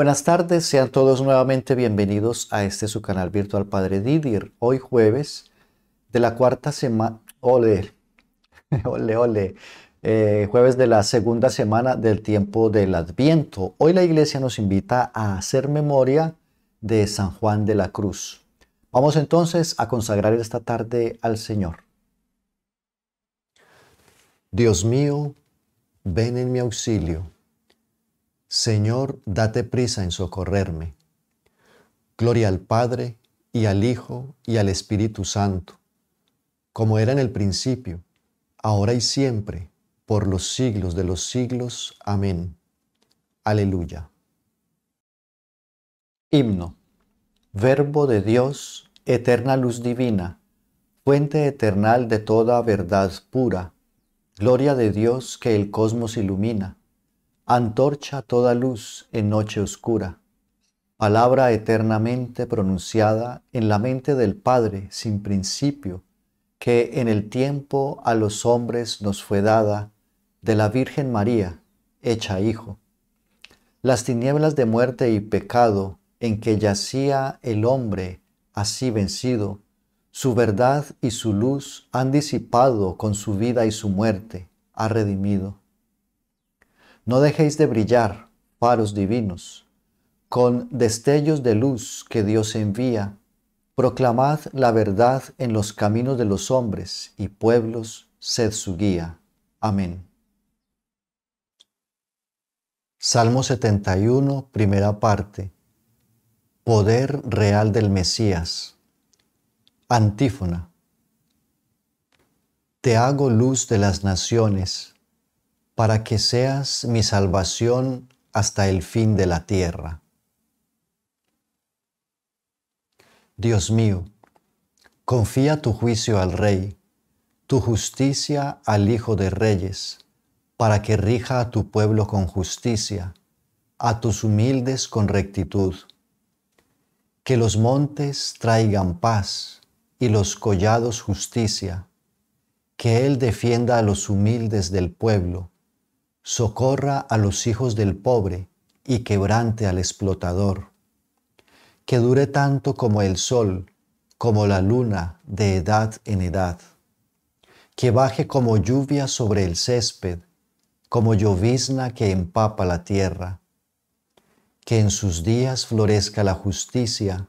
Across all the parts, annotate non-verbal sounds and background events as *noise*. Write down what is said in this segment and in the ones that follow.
buenas tardes, sean todos nuevamente bienvenidos a este su canal virtual Padre Didier. Hoy jueves de la cuarta semana, *laughs* ole, ole, ole, eh, jueves de la segunda semana del tiempo del Adviento. Hoy la iglesia nos invita a hacer memoria de San Juan de la Cruz. Vamos entonces a consagrar esta tarde al Señor. Dios mío, ven en mi auxilio. Señor, date prisa en socorrerme. Gloria al Padre, y al Hijo, y al Espíritu Santo, como era en el principio, ahora y siempre, por los siglos de los siglos. Amén. Aleluya. Himno. Verbo de Dios, eterna luz divina, fuente eternal de toda verdad pura, gloria de Dios que el cosmos ilumina antorcha toda luz en noche oscura, palabra eternamente pronunciada en la mente del Padre sin principio, que en el tiempo a los hombres nos fue dada de la Virgen María, hecha hijo. Las tinieblas de muerte y pecado en que yacía el hombre así vencido, su verdad y su luz han disipado con su vida y su muerte, ha redimido. No dejéis de brillar, paros divinos, con destellos de luz que Dios envía. Proclamad la verdad en los caminos de los hombres y pueblos, sed su guía. Amén. Salmo 71, primera parte. Poder real del Mesías. Antífona. Te hago luz de las naciones para que seas mi salvación hasta el fin de la tierra. Dios mío, confía tu juicio al Rey, tu justicia al Hijo de Reyes, para que rija a tu pueblo con justicia, a tus humildes con rectitud. Que los montes traigan paz y los collados justicia, que Él defienda a los humildes del pueblo socorra a los hijos del pobre y quebrante al explotador. Que dure tanto como el sol, como la luna, de edad en edad. Que baje como lluvia sobre el césped, como llovizna que empapa la tierra. Que en sus días florezca la justicia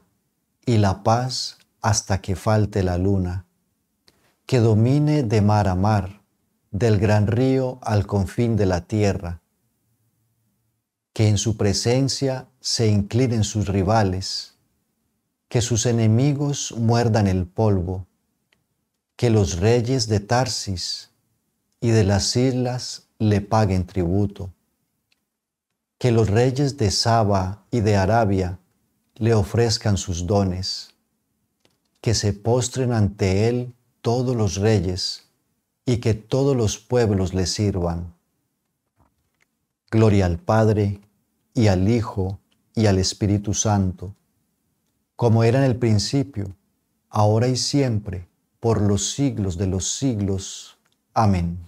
y la paz hasta que falte la luna. Que domine de mar a mar del gran río al confín de la tierra, que en su presencia se inclinen sus rivales, que sus enemigos muerdan el polvo, que los reyes de Tarsis y de las islas le paguen tributo, que los reyes de Saba y de Arabia le ofrezcan sus dones, que se postren ante él todos los reyes, y que todos los pueblos le sirvan. Gloria al Padre, y al Hijo, y al Espíritu Santo, como era en el principio, ahora y siempre, por los siglos de los siglos. Amén.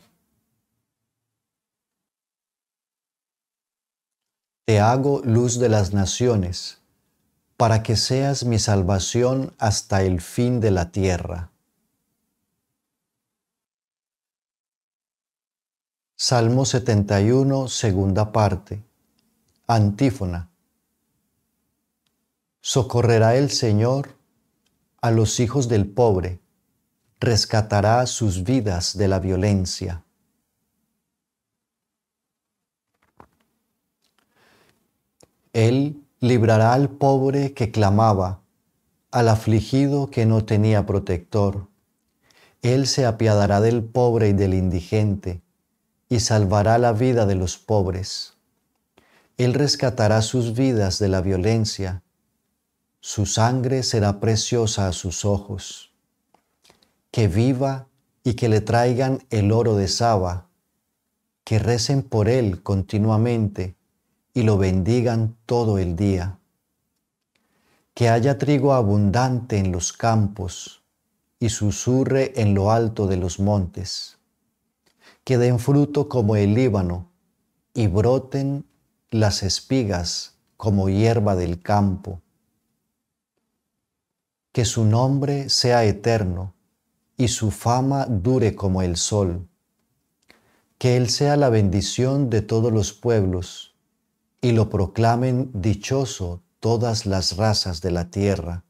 Te hago luz de las naciones, para que seas mi salvación hasta el fin de la tierra. Salmo 71, segunda parte. Antífona. Socorrerá el Señor a los hijos del pobre, rescatará sus vidas de la violencia. Él librará al pobre que clamaba, al afligido que no tenía protector. Él se apiadará del pobre y del indigente y salvará la vida de los pobres. Él rescatará sus vidas de la violencia. Su sangre será preciosa a sus ojos. Que viva y que le traigan el oro de Saba, que recen por él continuamente y lo bendigan todo el día. Que haya trigo abundante en los campos y susurre en lo alto de los montes que den fruto como el Líbano y broten las espigas como hierba del campo. Que su nombre sea eterno y su fama dure como el sol. Que Él sea la bendición de todos los pueblos y lo proclamen dichoso todas las razas de la tierra.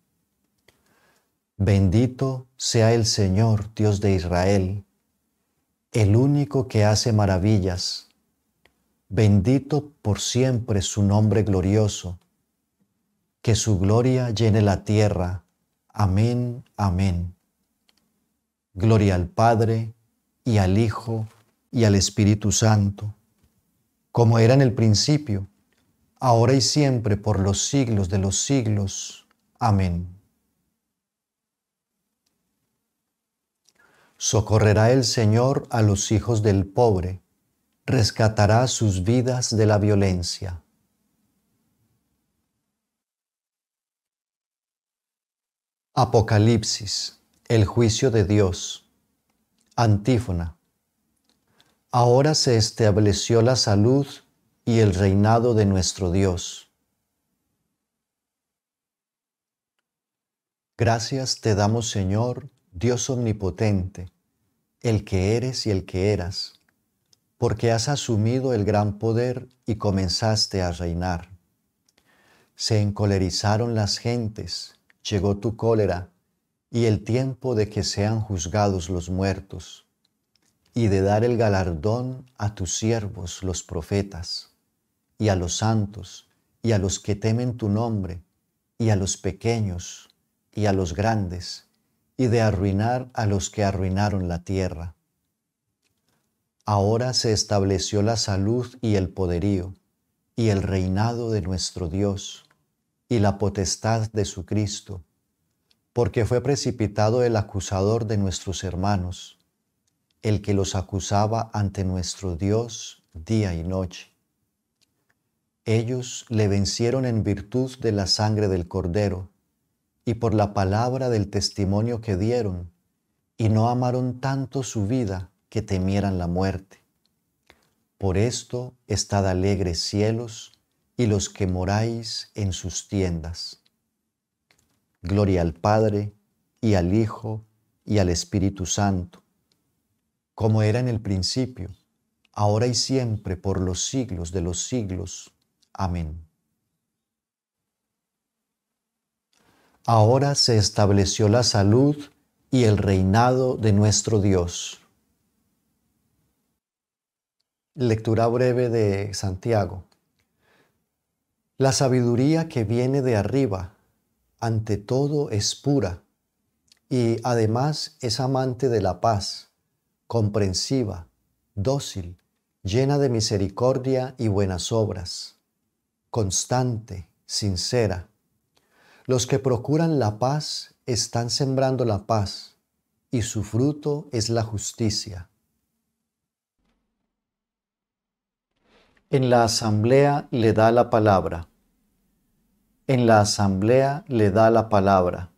Bendito sea el Señor Dios de Israel el único que hace maravillas. Bendito por siempre su nombre glorioso. Que su gloria llene la tierra. Amén, amén. Gloria al Padre y al Hijo y al Espíritu Santo, como era en el principio, ahora y siempre, por los siglos de los siglos. Amén. Socorrerá el Señor a los hijos del pobre, rescatará sus vidas de la violencia. Apocalipsis, el juicio de Dios. Antífona. Ahora se estableció la salud y el reinado de nuestro Dios. Gracias te damos Señor, Dios omnipotente el que eres y el que eras, porque has asumido el gran poder y comenzaste a reinar. Se encolerizaron las gentes, llegó tu cólera y el tiempo de que sean juzgados los muertos, y de dar el galardón a tus siervos los profetas, y a los santos, y a los que temen tu nombre, y a los pequeños, y a los grandes, y de arruinar a los que arruinaron la tierra. Ahora se estableció la salud y el poderío, y el reinado de nuestro Dios, y la potestad de su Cristo, porque fue precipitado el acusador de nuestros hermanos, el que los acusaba ante nuestro Dios día y noche. Ellos le vencieron en virtud de la sangre del Cordero, y por la palabra del testimonio que dieron, y no amaron tanto su vida que temieran la muerte. Por esto estad alegres cielos y los que moráis en sus tiendas. Gloria al Padre y al Hijo y al Espíritu Santo, como era en el principio, ahora y siempre, por los siglos de los siglos. Amén. ahora se estableció la salud y el reinado de nuestro Dios. Lectura breve de Santiago. La sabiduría que viene de arriba, ante todo, es pura y además es amante de la paz, comprensiva, dócil, llena de misericordia y buenas obras, constante, sincera los que procuran la paz están sembrando la paz y su fruto es la justicia. En la asamblea le da la palabra. En la asamblea le da la palabra.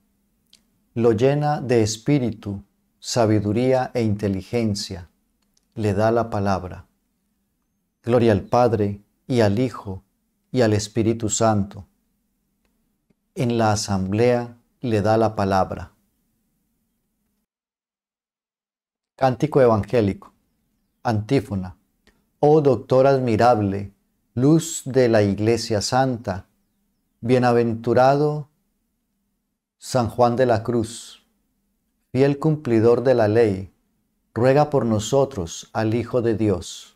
Lo llena de espíritu, sabiduría e inteligencia. Le da la palabra. Gloria al Padre y al Hijo y al Espíritu Santo en la asamblea le da la palabra. Cántico evangélico. Antífona. Oh doctor admirable, luz de la Iglesia Santa, bienaventurado San Juan de la Cruz, fiel cumplidor de la ley, ruega por nosotros al Hijo de Dios.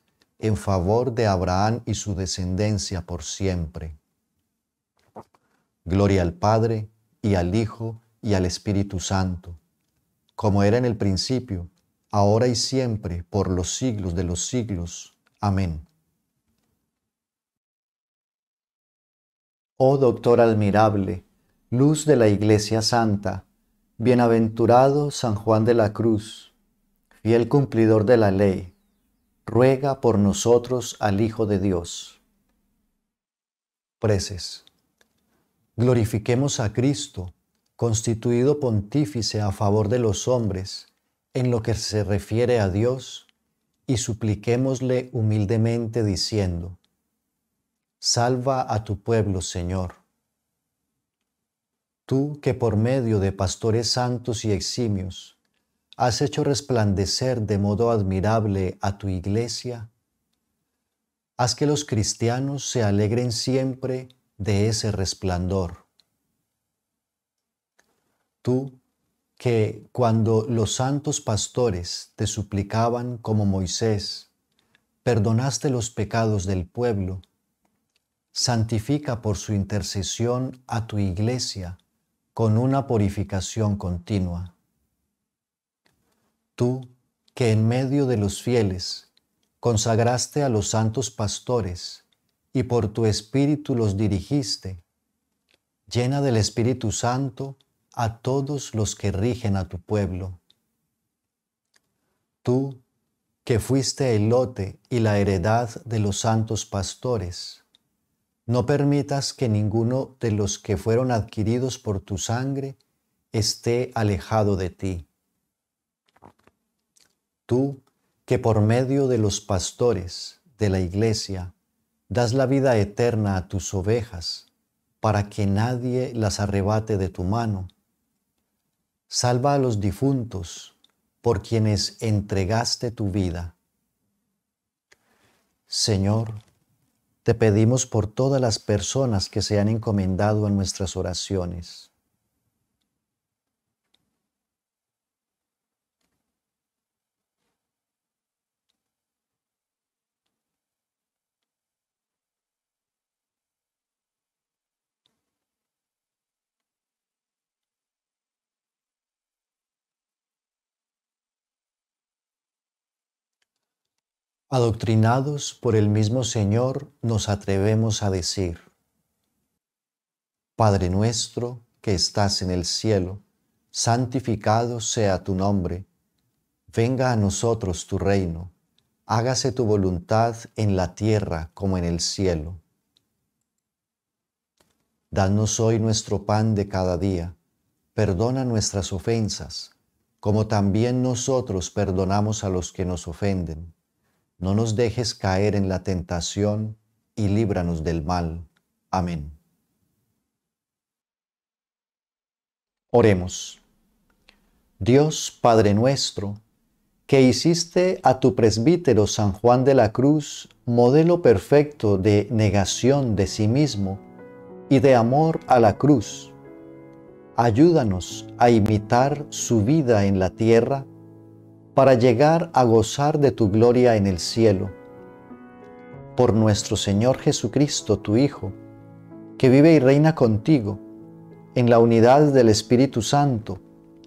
en favor de Abraham y su descendencia por siempre. Gloria al Padre y al Hijo y al Espíritu Santo, como era en el principio, ahora y siempre, por los siglos de los siglos. Amén. Oh Doctor admirable, luz de la Iglesia Santa, bienaventurado San Juan de la Cruz, fiel cumplidor de la ley ruega por nosotros al Hijo de Dios. Preces. Glorifiquemos a Cristo, constituido pontífice a favor de los hombres, en lo que se refiere a Dios, y supliquémosle humildemente diciendo, Salva a tu pueblo, Señor. Tú que por medio de pastores santos y eximios, has hecho resplandecer de modo admirable a tu iglesia. Haz que los cristianos se alegren siempre de ese resplandor. Tú, que cuando los santos pastores te suplicaban como Moisés, perdonaste los pecados del pueblo, santifica por su intercesión a tu iglesia con una purificación continua tú que en medio de los fieles consagraste a los santos pastores y por tu espíritu los dirigiste, llena del Espíritu Santo a todos los que rigen a tu pueblo. Tú que fuiste el lote y la heredad de los santos pastores, no permitas que ninguno de los que fueron adquiridos por tu sangre esté alejado de ti tú que por medio de los pastores de la iglesia das la vida eterna a tus ovejas, para que nadie las arrebate de tu mano. Salva a los difuntos, por quienes entregaste tu vida. Señor, te pedimos por todas las personas que se han encomendado a nuestras oraciones Adoctrinados por el mismo Señor, nos atrevemos a decir, Padre nuestro que estás en el cielo, santificado sea tu nombre, venga a nosotros tu reino, hágase tu voluntad en la tierra como en el cielo. Danos hoy nuestro pan de cada día, perdona nuestras ofensas, como también nosotros perdonamos a los que nos ofenden no nos dejes caer en la tentación y líbranos del mal. Amén. Oremos. Dios Padre nuestro, que hiciste a tu presbítero San Juan de la Cruz modelo perfecto de negación de sí mismo y de amor a la cruz, ayúdanos a imitar su vida en la tierra para llegar a gozar de tu gloria en el cielo. Por nuestro Señor Jesucristo, tu Hijo, que vive y reina contigo, en la unidad del Espíritu Santo,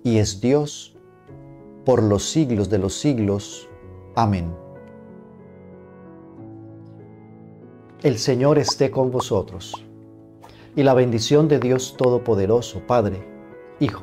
y es Dios, por los siglos de los siglos. Amén. El Señor esté con vosotros, y la bendición de Dios Todopoderoso, Padre, Hijo,